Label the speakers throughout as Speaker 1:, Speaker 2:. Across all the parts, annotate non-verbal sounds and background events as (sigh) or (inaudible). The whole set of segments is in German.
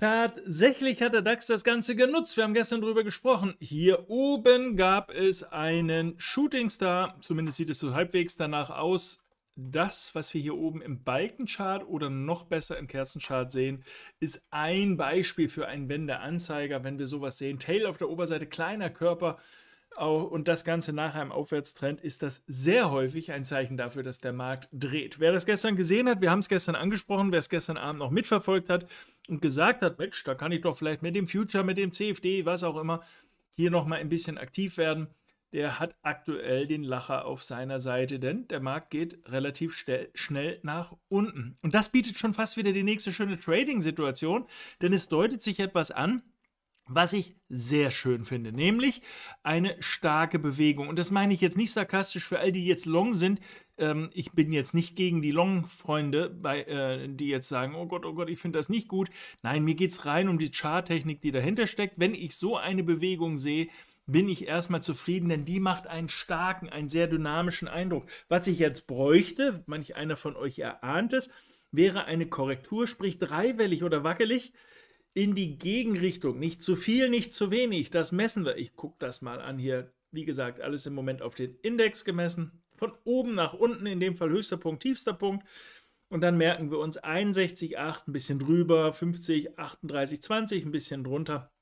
Speaker 1: Tatsächlich hat der DAX das Ganze genutzt. Wir haben gestern darüber gesprochen. Hier oben gab es einen Shootingstar. Zumindest sieht es so halbwegs danach aus. Das, was wir hier oben im Balkenchart oder noch besser im Kerzenchart sehen, ist ein Beispiel für einen Wendeanzeiger. Wenn wir sowas sehen, Tail auf der Oberseite, kleiner Körper, und das Ganze nach einem Aufwärtstrend, ist das sehr häufig ein Zeichen dafür, dass der Markt dreht. Wer das gestern gesehen hat, wir haben es gestern angesprochen, wer es gestern Abend noch mitverfolgt hat und gesagt hat, Mensch, da kann ich doch vielleicht mit dem Future, mit dem CFD, was auch immer, hier nochmal ein bisschen aktiv werden, der hat aktuell den Lacher auf seiner Seite, denn der Markt geht relativ schnell nach unten. Und das bietet schon fast wieder die nächste schöne Trading-Situation, denn es deutet sich etwas an, was ich sehr schön finde, nämlich eine starke Bewegung. Und das meine ich jetzt nicht sarkastisch für all die jetzt long sind. Ähm, ich bin jetzt nicht gegen die Long-Freunde, äh, die jetzt sagen, oh Gott, oh Gott, ich finde das nicht gut. Nein, mir geht es rein um die Char-Technik, die dahinter steckt. Wenn ich so eine Bewegung sehe, bin ich erstmal zufrieden, denn die macht einen starken, einen sehr dynamischen Eindruck. Was ich jetzt bräuchte, manch einer von euch erahnt es, wäre eine Korrektur, sprich dreiwellig oder wackelig in die Gegenrichtung. Nicht zu viel, nicht zu wenig. Das messen wir. Ich gucke das mal an hier. Wie gesagt, alles im Moment auf den Index gemessen. Von oben nach unten, in dem Fall höchster Punkt, tiefster Punkt. Und dann merken wir uns 61,8 ein bisschen drüber, 50, 38, 20 ein bisschen drunter.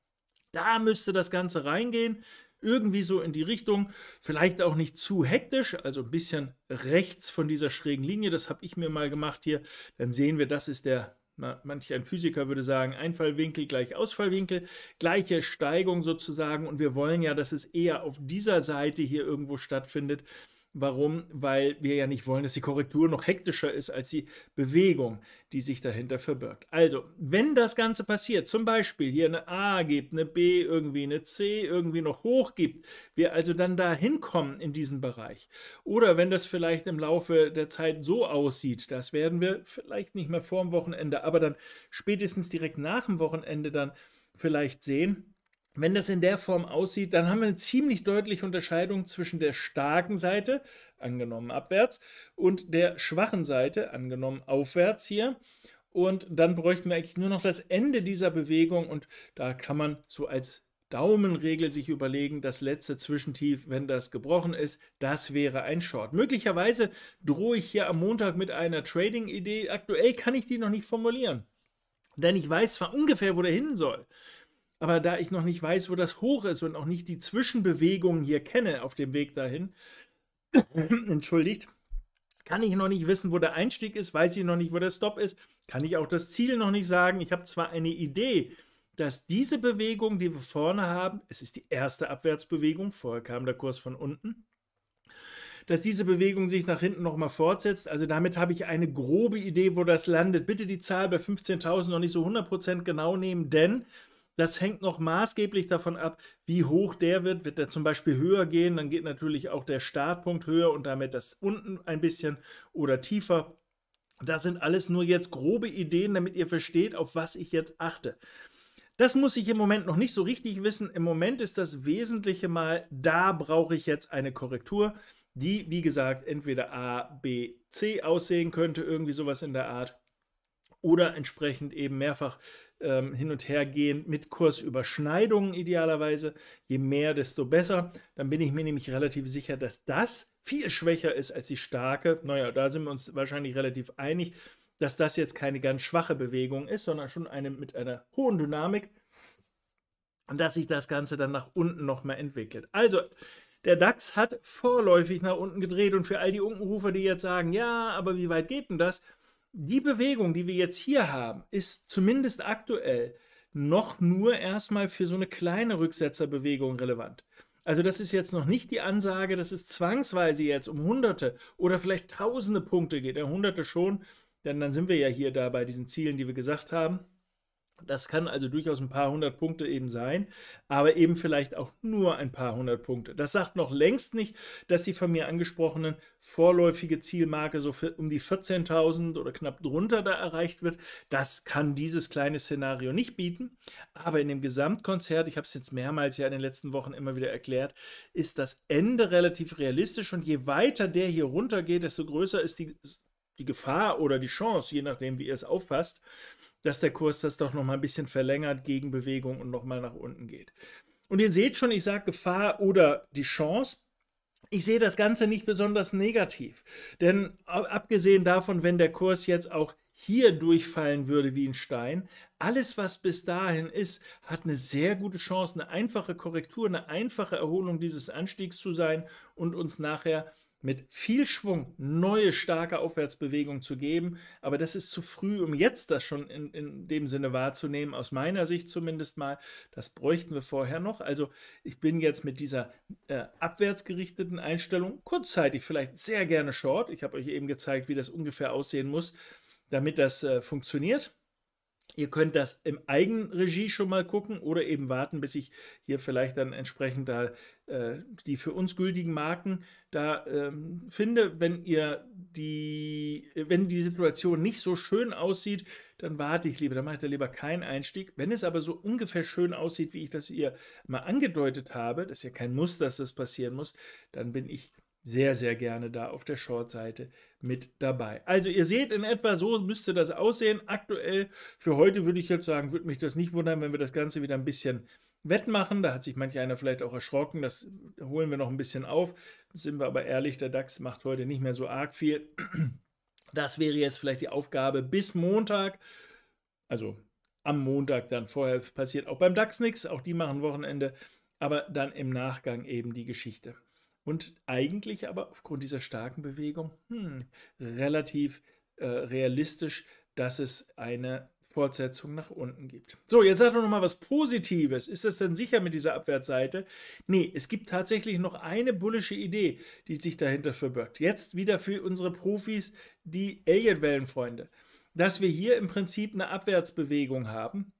Speaker 1: Da müsste das Ganze reingehen. Irgendwie so in die Richtung, vielleicht auch nicht zu hektisch, also ein bisschen rechts von dieser schrägen Linie. Das habe ich mir mal gemacht hier. Dann sehen wir, das ist der manch ein Physiker würde sagen, Einfallwinkel gleich Ausfallwinkel, gleiche Steigung sozusagen. Und wir wollen ja, dass es eher auf dieser Seite hier irgendwo stattfindet. Warum? Weil wir ja nicht wollen, dass die Korrektur noch hektischer ist als die Bewegung, die sich dahinter verbirgt. Also, wenn das Ganze passiert, zum Beispiel hier eine A gibt, eine B, irgendwie eine C, irgendwie noch hoch gibt, wir also dann da hinkommen in diesen Bereich. Oder wenn das vielleicht im Laufe der Zeit so aussieht, das werden wir vielleicht nicht mehr vor dem Wochenende, aber dann spätestens direkt nach dem Wochenende dann vielleicht sehen, wenn das in der Form aussieht, dann haben wir eine ziemlich deutliche Unterscheidung zwischen der starken Seite, angenommen abwärts, und der schwachen Seite, angenommen aufwärts hier. Und dann bräuchten wir eigentlich nur noch das Ende dieser Bewegung und da kann man so als Daumenregel sich überlegen, das letzte Zwischentief, wenn das gebrochen ist, das wäre ein Short. Möglicherweise drohe ich hier am Montag mit einer Trading-Idee. Aktuell kann ich die noch nicht formulieren, denn ich weiß zwar ungefähr, wo der hin soll. Aber da ich noch nicht weiß, wo das hoch ist und auch nicht die Zwischenbewegungen hier kenne auf dem Weg dahin, (clears throat) entschuldigt, kann ich noch nicht wissen, wo der Einstieg ist, weiß ich noch nicht, wo der Stop ist, kann ich auch das Ziel noch nicht sagen. Ich habe zwar eine Idee, dass diese Bewegung, die wir vorne haben, es ist die erste Abwärtsbewegung, vorher kam der Kurs von unten, dass diese Bewegung sich nach hinten nochmal fortsetzt. Also damit habe ich eine grobe Idee, wo das landet. Bitte die Zahl bei 15.000 noch nicht so 100% genau nehmen, denn das hängt noch maßgeblich davon ab, wie hoch der wird. Wird der zum Beispiel höher gehen, dann geht natürlich auch der Startpunkt höher und damit das unten ein bisschen oder tiefer. Das sind alles nur jetzt grobe Ideen, damit ihr versteht, auf was ich jetzt achte. Das muss ich im Moment noch nicht so richtig wissen. Im Moment ist das Wesentliche mal, da brauche ich jetzt eine Korrektur, die, wie gesagt, entweder A, B, C aussehen könnte, irgendwie sowas in der Art, oder entsprechend eben mehrfach ähm, hin und her gehen mit Kursüberschneidungen idealerweise. Je mehr, desto besser. Dann bin ich mir nämlich relativ sicher, dass das viel schwächer ist als die starke. Naja, da sind wir uns wahrscheinlich relativ einig, dass das jetzt keine ganz schwache Bewegung ist, sondern schon eine mit einer hohen Dynamik. Und dass sich das Ganze dann nach unten nochmal entwickelt. Also, der DAX hat vorläufig nach unten gedreht und für all die Unkenrufer, die jetzt sagen, ja, aber wie weit geht denn das? die Bewegung, die wir jetzt hier haben, ist zumindest aktuell noch nur erstmal für so eine kleine Rücksetzerbewegung relevant. Also das ist jetzt noch nicht die Ansage, dass es zwangsweise jetzt um Hunderte oder vielleicht Tausende Punkte geht. Ja, Hunderte schon, denn dann sind wir ja hier da bei diesen Zielen, die wir gesagt haben. Das kann also durchaus ein paar hundert Punkte eben sein, aber eben vielleicht auch nur ein paar hundert Punkte. Das sagt noch längst nicht, dass die von mir angesprochenen vorläufige Zielmarke so um die 14.000 oder knapp drunter da erreicht wird. Das kann dieses kleine Szenario nicht bieten. Aber in dem Gesamtkonzert, ich habe es jetzt mehrmals ja in den letzten Wochen immer wieder erklärt, ist das Ende relativ realistisch und je weiter der hier runter geht, desto größer ist die, die Gefahr oder die Chance, je nachdem, wie ihr es aufpasst dass der Kurs das doch nochmal ein bisschen verlängert, Gegenbewegung und nochmal nach unten geht. Und ihr seht schon, ich sage Gefahr oder die Chance. Ich sehe das Ganze nicht besonders negativ, denn abgesehen davon, wenn der Kurs jetzt auch hier durchfallen würde wie ein Stein, alles, was bis dahin ist, hat eine sehr gute Chance, eine einfache Korrektur, eine einfache Erholung dieses Anstiegs zu sein und uns nachher mit viel Schwung neue starke Aufwärtsbewegungen zu geben. Aber das ist zu früh, um jetzt das schon in, in dem Sinne wahrzunehmen, aus meiner Sicht zumindest mal. Das bräuchten wir vorher noch. Also ich bin jetzt mit dieser äh, abwärtsgerichteten Einstellung kurzzeitig vielleicht sehr gerne short. Ich habe euch eben gezeigt, wie das ungefähr aussehen muss, damit das äh, funktioniert. Ihr könnt das im Eigenregie schon mal gucken oder eben warten, bis ich hier vielleicht dann entsprechend da äh, die für uns gültigen Marken da ähm, finde, wenn ihr die, wenn die Situation nicht so schön aussieht, dann warte ich lieber, dann mache ich da lieber keinen Einstieg. Wenn es aber so ungefähr schön aussieht, wie ich das ihr mal angedeutet habe, das ist ja kein Muss, dass das passieren muss, dann bin ich sehr, sehr gerne da auf der Short-Seite mit dabei. Also ihr seht in etwa, so müsste das aussehen aktuell. Für heute würde ich jetzt sagen, würde mich das nicht wundern, wenn wir das Ganze wieder ein bisschen Wettmachen. Da hat sich manch einer vielleicht auch erschrocken. Das holen wir noch ein bisschen auf. Sind wir aber ehrlich, der DAX macht heute nicht mehr so arg viel. Das wäre jetzt vielleicht die Aufgabe bis Montag. Also am Montag dann vorher passiert auch beim DAX nichts. Auch die machen Wochenende. Aber dann im Nachgang eben die Geschichte. Und eigentlich aber aufgrund dieser starken Bewegung hm, relativ äh, realistisch, dass es eine Fortsetzung nach unten gibt. So, jetzt sag doch nochmal was Positives. Ist das denn sicher mit dieser Abwärtsseite? Nee, es gibt tatsächlich noch eine bullische Idee, die sich dahinter verbirgt. Jetzt wieder für unsere Profis, die Alien-Wellenfreunde. Dass wir hier im Prinzip eine Abwärtsbewegung haben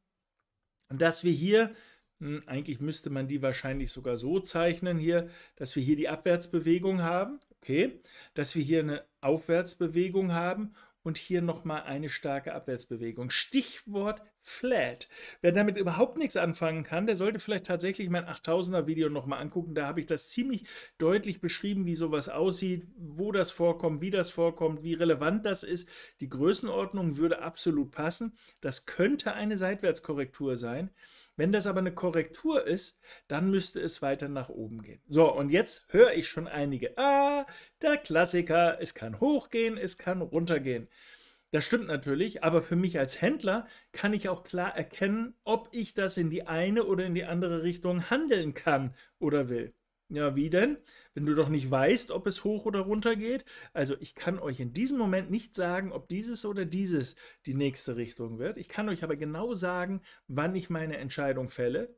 Speaker 1: und dass wir hier, hm, eigentlich müsste man die wahrscheinlich sogar so zeichnen hier, dass wir hier die Abwärtsbewegung haben, okay, dass wir hier eine Aufwärtsbewegung haben und hier nochmal eine starke Abwärtsbewegung. Stichwort Flat. Wer damit überhaupt nichts anfangen kann, der sollte vielleicht tatsächlich mein 8000er Video nochmal angucken. Da habe ich das ziemlich deutlich beschrieben, wie sowas aussieht, wo das vorkommt, wie das vorkommt, wie relevant das ist. Die Größenordnung würde absolut passen. Das könnte eine Seitwärtskorrektur sein. Wenn das aber eine Korrektur ist, dann müsste es weiter nach oben gehen. So, und jetzt höre ich schon einige. Ah, der Klassiker, es kann hochgehen, es kann runtergehen. Das stimmt natürlich, aber für mich als Händler kann ich auch klar erkennen, ob ich das in die eine oder in die andere Richtung handeln kann oder will. Ja, wie denn? Wenn du doch nicht weißt, ob es hoch oder runter geht. Also ich kann euch in diesem Moment nicht sagen, ob dieses oder dieses die nächste Richtung wird. Ich kann euch aber genau sagen, wann ich meine Entscheidung fälle.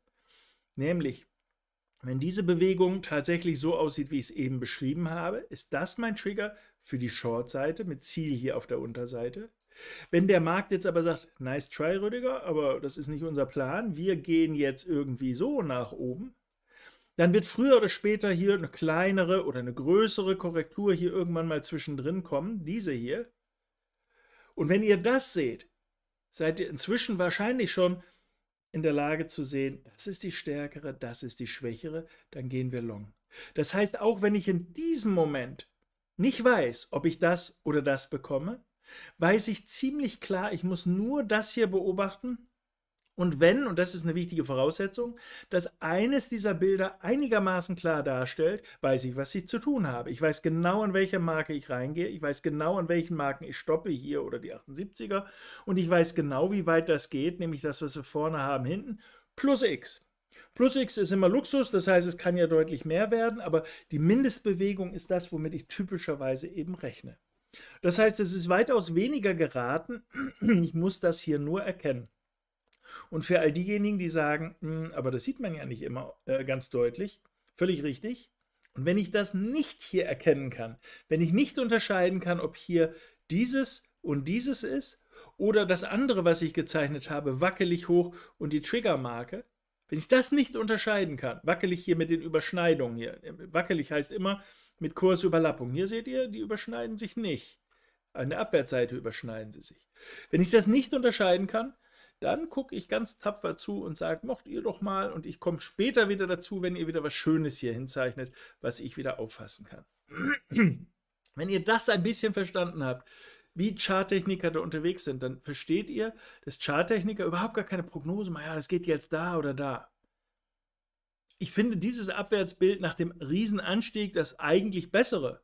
Speaker 1: Nämlich, wenn diese Bewegung tatsächlich so aussieht, wie ich es eben beschrieben habe, ist das mein Trigger für die Short-Seite mit Ziel hier auf der Unterseite. Wenn der Markt jetzt aber sagt, nice try, Rüdiger, aber das ist nicht unser Plan, wir gehen jetzt irgendwie so nach oben, dann wird früher oder später hier eine kleinere oder eine größere Korrektur hier irgendwann mal zwischendrin kommen, diese hier. Und wenn ihr das seht, seid ihr inzwischen wahrscheinlich schon in der Lage zu sehen, das ist die stärkere, das ist die schwächere, dann gehen wir long. Das heißt, auch wenn ich in diesem Moment nicht weiß, ob ich das oder das bekomme, weiß ich ziemlich klar, ich muss nur das hier beobachten und wenn, und das ist eine wichtige Voraussetzung, dass eines dieser Bilder einigermaßen klar darstellt, weiß ich, was ich zu tun habe. Ich weiß genau, an welche Marke ich reingehe. Ich weiß genau, an welchen Marken ich stoppe, hier oder die 78er. Und ich weiß genau, wie weit das geht, nämlich das, was wir vorne haben, hinten, plus X. Plus X ist immer Luxus, das heißt, es kann ja deutlich mehr werden, aber die Mindestbewegung ist das, womit ich typischerweise eben rechne. Das heißt, es ist weitaus weniger geraten. Ich muss das hier nur erkennen. Und für all diejenigen, die sagen, hm, aber das sieht man ja nicht immer äh, ganz deutlich, völlig richtig. Und wenn ich das nicht hier erkennen kann, wenn ich nicht unterscheiden kann, ob hier dieses und dieses ist oder das andere, was ich gezeichnet habe, wackelig hoch und die Triggermarke, wenn ich das nicht unterscheiden kann, wackelig hier mit den Überschneidungen hier, äh, wackelig heißt immer mit Kursüberlappung. Hier seht ihr, die überschneiden sich nicht. An der Abwärtsseite überschneiden sie sich. Wenn ich das nicht unterscheiden kann, dann gucke ich ganz tapfer zu und sage, mocht ihr doch mal und ich komme später wieder dazu, wenn ihr wieder was Schönes hier hinzeichnet, was ich wieder auffassen kann. (clears throat) wenn ihr das ein bisschen verstanden habt, wie Charttechniker da unterwegs sind, dann versteht ihr, dass Charttechniker überhaupt gar keine Prognose machen, ja, das geht jetzt da oder da. Ich finde dieses Abwärtsbild nach dem Riesenanstieg das eigentlich bessere,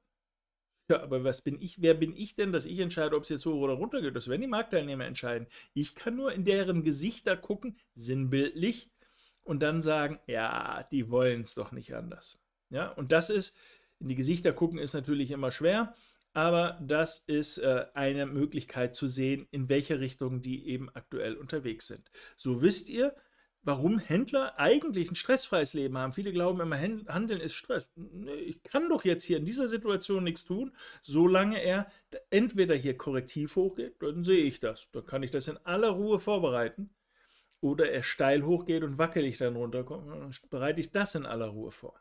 Speaker 1: ja, aber was bin ich, wer bin ich denn, dass ich entscheide, ob es jetzt hoch oder runter geht? Das werden die Marktteilnehmer entscheiden. Ich kann nur in deren Gesichter gucken, sinnbildlich, und dann sagen, ja, die wollen es doch nicht anders. Ja, und das ist, in die Gesichter gucken ist natürlich immer schwer, aber das ist äh, eine Möglichkeit zu sehen, in welche Richtung die eben aktuell unterwegs sind. So wisst ihr, warum Händler eigentlich ein stressfreies Leben haben. Viele glauben immer, Handeln ist Stress. Ich kann doch jetzt hier in dieser Situation nichts tun, solange er entweder hier korrektiv hochgeht, dann sehe ich das, dann kann ich das in aller Ruhe vorbereiten, oder er steil hochgeht und wackelig dann runterkommt, dann bereite ich das in aller Ruhe vor.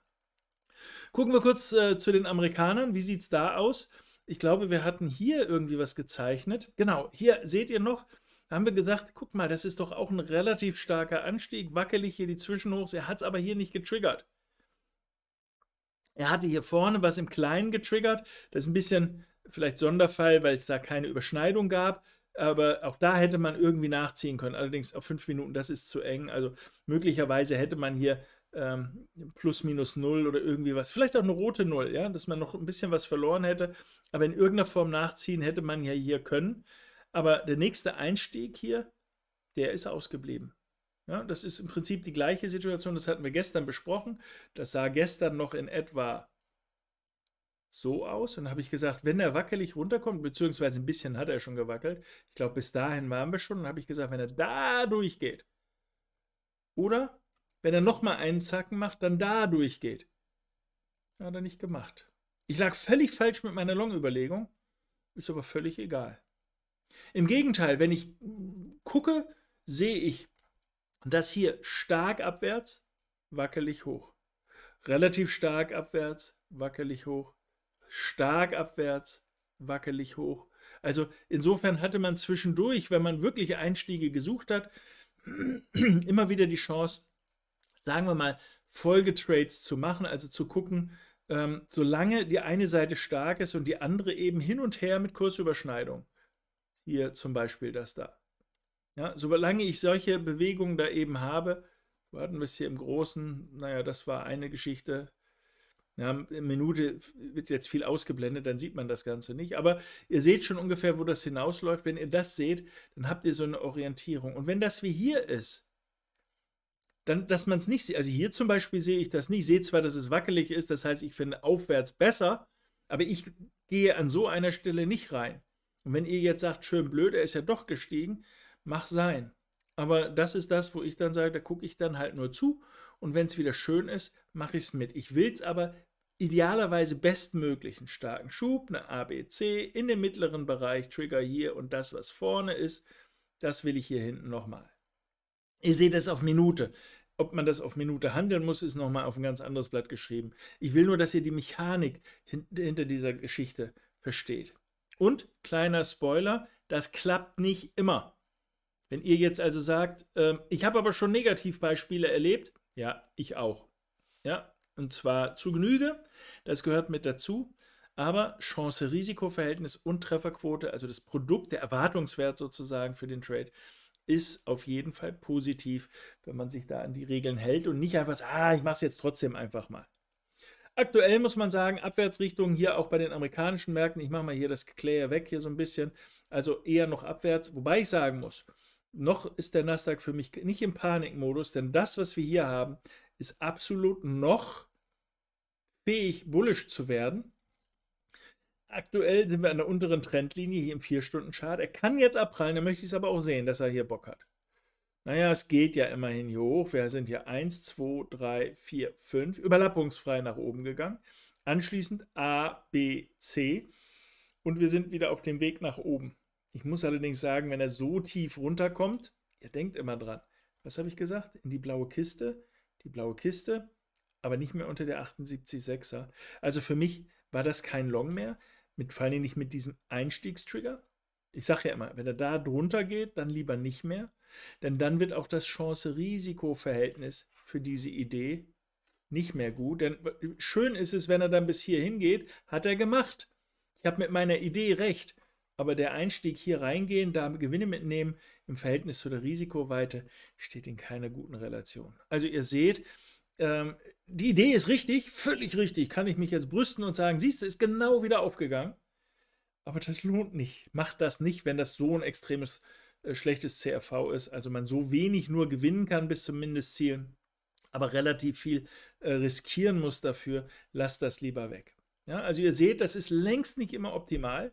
Speaker 1: Gucken wir kurz äh, zu den Amerikanern. Wie sieht es da aus? Ich glaube, wir hatten hier irgendwie was gezeichnet. Genau, hier seht ihr noch, haben wir gesagt, guck mal, das ist doch auch ein relativ starker Anstieg, wackelig hier die Zwischenhochs, er hat es aber hier nicht getriggert. Er hatte hier vorne was im Kleinen getriggert, das ist ein bisschen vielleicht Sonderfall, weil es da keine Überschneidung gab, aber auch da hätte man irgendwie nachziehen können, allerdings auf fünf Minuten, das ist zu eng, also möglicherweise hätte man hier ähm, plus minus null oder irgendwie was, vielleicht auch eine rote Null, ja, dass man noch ein bisschen was verloren hätte, aber in irgendeiner Form nachziehen hätte man ja hier können. Aber der nächste Einstieg hier, der ist ausgeblieben. Ja, das ist im Prinzip die gleiche Situation, das hatten wir gestern besprochen. Das sah gestern noch in etwa so aus. Und habe ich gesagt, wenn er wackelig runterkommt, beziehungsweise ein bisschen hat er schon gewackelt, ich glaube, bis dahin waren wir schon, dann habe ich gesagt, wenn er da durchgeht, oder wenn er nochmal einen Zacken macht, dann da durchgeht. Hat er nicht gemacht. Ich lag völlig falsch mit meiner Long-Überlegung, ist aber völlig egal. Im Gegenteil, wenn ich gucke, sehe ich das hier stark abwärts, wackelig hoch. Relativ stark abwärts, wackelig hoch. Stark abwärts, wackelig hoch. Also insofern hatte man zwischendurch, wenn man wirklich Einstiege gesucht hat, (clears throat) immer wieder die Chance, sagen wir mal, Folgetrades zu machen, also zu gucken, ähm, solange die eine Seite stark ist und die andere eben hin und her mit Kursüberschneidung. Hier zum Beispiel das da. Ja, solange ich solche Bewegungen da eben habe, warten wir es hier im Großen, naja, das war eine Geschichte. Ja, Minute wird jetzt viel ausgeblendet, dann sieht man das Ganze nicht. Aber ihr seht schon ungefähr, wo das hinausläuft. Wenn ihr das seht, dann habt ihr so eine Orientierung. Und wenn das wie hier ist, dann, dass man es nicht sieht. Also hier zum Beispiel sehe ich das nicht. Ich sehe zwar, dass es wackelig ist, das heißt, ich finde aufwärts besser, aber ich gehe an so einer Stelle nicht rein. Und wenn ihr jetzt sagt, schön blöd, er ist ja doch gestiegen, mach sein. Aber das ist das, wo ich dann sage, da gucke ich dann halt nur zu. Und wenn es wieder schön ist, mache ich es mit. Ich will es aber idealerweise bestmöglich einen starken Schub, eine ABC in dem mittleren Bereich, Trigger hier und das, was vorne ist, das will ich hier hinten nochmal. Ihr seht es auf Minute. Ob man das auf Minute handeln muss, ist nochmal auf ein ganz anderes Blatt geschrieben. Ich will nur, dass ihr die Mechanik hinter dieser Geschichte versteht. Und kleiner Spoiler, das klappt nicht immer. Wenn ihr jetzt also sagt, äh, ich habe aber schon Negativbeispiele erlebt, ja, ich auch. Ja, und zwar zu Genüge, das gehört mit dazu. Aber Chance-Risiko-Verhältnis und Trefferquote, also das Produkt, der Erwartungswert sozusagen für den Trade, ist auf jeden Fall positiv, wenn man sich da an die Regeln hält und nicht einfach sagt, ah, ich mache es jetzt trotzdem einfach mal. Aktuell muss man sagen, Abwärtsrichtung hier auch bei den amerikanischen Märkten. Ich mache mal hier das Clayer weg hier so ein bisschen. Also eher noch abwärts, wobei ich sagen muss, noch ist der Nasdaq für mich nicht im Panikmodus, denn das, was wir hier haben, ist absolut noch fähig, bullisch zu werden. Aktuell sind wir an der unteren Trendlinie hier im 4-Stunden-Chart. Er kann jetzt abprallen, da möchte ich es aber auch sehen, dass er hier Bock hat. Naja, es geht ja immerhin hier hoch. Wir sind hier 1, 2, 3, 4, 5, überlappungsfrei nach oben gegangen. Anschließend A, B, C und wir sind wieder auf dem Weg nach oben. Ich muss allerdings sagen, wenn er so tief runterkommt, ihr denkt immer dran. Was habe ich gesagt? In die blaue Kiste, die blaue Kiste, aber nicht mehr unter der 78,6er. Also für mich war das kein Long mehr, mit, vor allem nicht mit diesem Einstiegstrigger. Ich sage ja immer, wenn er da drunter geht, dann lieber nicht mehr. Denn dann wird auch das Chance-Risiko-Verhältnis für diese Idee nicht mehr gut. Denn schön ist es, wenn er dann bis hier hingeht, hat er gemacht. Ich habe mit meiner Idee recht. Aber der Einstieg hier reingehen, da Gewinne mitnehmen im Verhältnis zu der Risikoweite steht in keiner guten Relation. Also ihr seht, ähm, die Idee ist richtig, völlig richtig. Kann ich mich jetzt brüsten und sagen, siehst du, ist genau wieder aufgegangen. Aber das lohnt nicht. Macht das nicht, wenn das so ein extremes äh, schlechtes CRV ist, also man so wenig nur gewinnen kann bis zum Mindestziel, aber relativ viel äh, riskieren muss dafür, lasst das lieber weg. Ja, also ihr seht, das ist längst nicht immer optimal.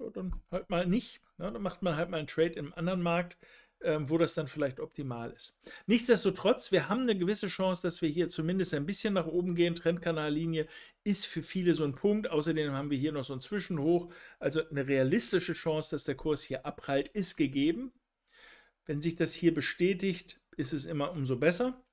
Speaker 1: Ja, dann halt mal nicht. Ja, dann macht man halt mal einen Trade im anderen Markt ähm, wo das dann vielleicht optimal ist. Nichtsdestotrotz, wir haben eine gewisse Chance, dass wir hier zumindest ein bisschen nach oben gehen. Trendkanallinie ist für viele so ein Punkt. Außerdem haben wir hier noch so ein Zwischenhoch. Also eine realistische Chance, dass der Kurs hier abprallt, ist gegeben. Wenn sich das hier bestätigt, ist es immer umso besser.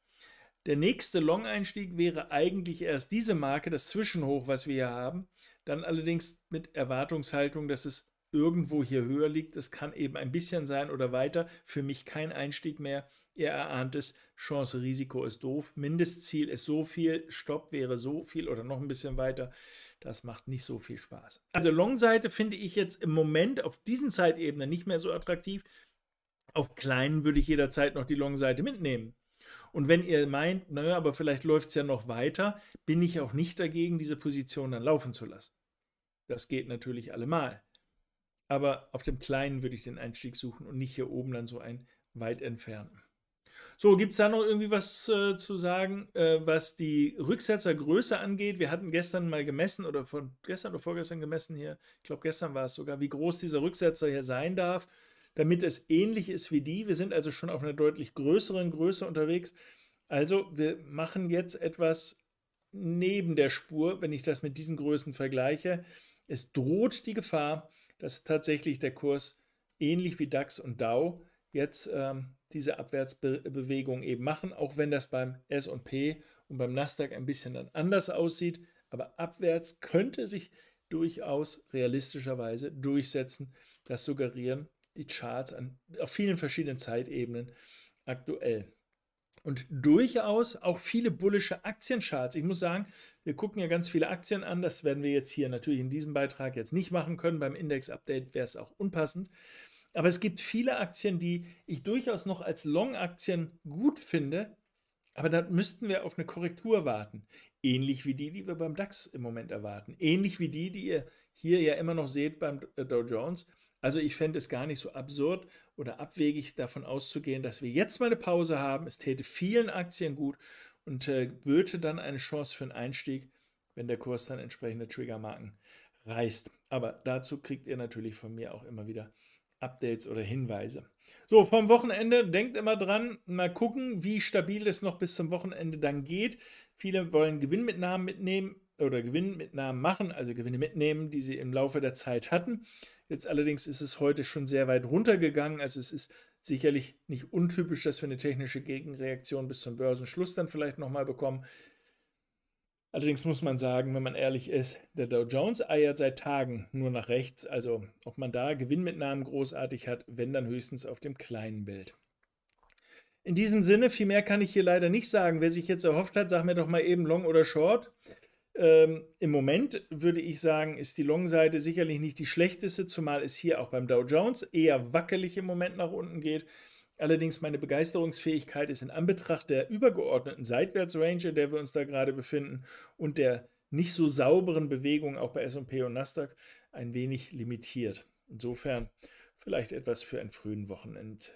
Speaker 1: Der nächste Long-Einstieg wäre eigentlich erst diese Marke, das Zwischenhoch, was wir hier haben. Dann allerdings mit Erwartungshaltung, dass es irgendwo hier höher liegt. Es kann eben ein bisschen sein oder weiter. Für mich kein Einstieg mehr. Ihr erahnt es, Chance, Risiko ist doof. Mindestziel ist so viel, Stopp wäre so viel oder noch ein bisschen weiter. Das macht nicht so viel Spaß. Also Long-Seite finde ich jetzt im Moment auf diesen Zeitebene nicht mehr so attraktiv. Auf kleinen würde ich jederzeit noch die Long-Seite mitnehmen. Und wenn ihr meint, naja, aber vielleicht läuft es ja noch weiter, bin ich auch nicht dagegen, diese Position dann laufen zu lassen. Das geht natürlich allemal aber auf dem kleinen würde ich den Einstieg suchen und nicht hier oben dann so einen weit entfernten. So, gibt es da noch irgendwie was äh, zu sagen, äh, was die Rücksetzergröße angeht? Wir hatten gestern mal gemessen oder von gestern oder vorgestern gemessen hier, ich glaube gestern war es sogar, wie groß dieser Rücksetzer hier sein darf, damit es ähnlich ist wie die. Wir sind also schon auf einer deutlich größeren Größe unterwegs. Also wir machen jetzt etwas neben der Spur, wenn ich das mit diesen Größen vergleiche. Es droht die Gefahr, dass tatsächlich der Kurs ähnlich wie DAX und DAO jetzt ähm, diese Abwärtsbewegung eben machen, auch wenn das beim SP und beim Nasdaq ein bisschen dann anders aussieht. Aber abwärts könnte sich durchaus realistischerweise durchsetzen. Das suggerieren die Charts an, auf vielen verschiedenen Zeitebenen aktuell. Und durchaus auch viele bullische Aktiencharts. Ich muss sagen, wir gucken ja ganz viele Aktien an. Das werden wir jetzt hier natürlich in diesem Beitrag jetzt nicht machen können. Beim Index-Update wäre es auch unpassend. Aber es gibt viele Aktien, die ich durchaus noch als Long-Aktien gut finde. Aber da müssten wir auf eine Korrektur warten. Ähnlich wie die, die wir beim DAX im Moment erwarten. Ähnlich wie die, die ihr hier ja immer noch seht beim äh, Dow Jones. Also ich fände es gar nicht so absurd oder abwegig davon auszugehen, dass wir jetzt mal eine Pause haben. Es täte vielen Aktien gut und äh, böte dann eine Chance für einen Einstieg, wenn der Kurs dann entsprechende Triggermarken reißt. Aber dazu kriegt ihr natürlich von mir auch immer wieder Updates oder Hinweise. So, vom Wochenende denkt immer dran, mal gucken, wie stabil es noch bis zum Wochenende dann geht. Viele wollen Gewinnmitnahmen mitnehmen oder Gewinnmitnahmen machen, also Gewinne mitnehmen, die sie im Laufe der Zeit hatten. Jetzt allerdings ist es heute schon sehr weit runtergegangen, also es ist Sicherlich nicht untypisch, dass wir eine technische Gegenreaktion bis zum Börsenschluss dann vielleicht nochmal bekommen. Allerdings muss man sagen, wenn man ehrlich ist, der Dow Jones eiert seit Tagen nur nach rechts. Also ob man da Gewinnmitnahmen großartig hat, wenn dann höchstens auf dem kleinen Bild. In diesem Sinne, viel mehr kann ich hier leider nicht sagen. Wer sich jetzt erhofft hat, sag mir doch mal eben Long oder Short. Ähm, Im Moment würde ich sagen, ist die Long-Seite sicherlich nicht die schlechteste, zumal es hier auch beim Dow Jones eher wackelig im Moment nach unten geht. Allerdings meine Begeisterungsfähigkeit ist in Anbetracht der übergeordneten Seitwärtsrange, in der wir uns da gerade befinden, und der nicht so sauberen Bewegung auch bei S&P und Nasdaq ein wenig limitiert. Insofern vielleicht etwas für einen frühen Wochenend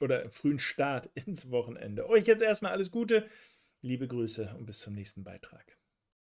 Speaker 1: oder einen frühen Start (laughs) ins Wochenende. Euch jetzt erstmal alles Gute, liebe Grüße und bis zum nächsten Beitrag.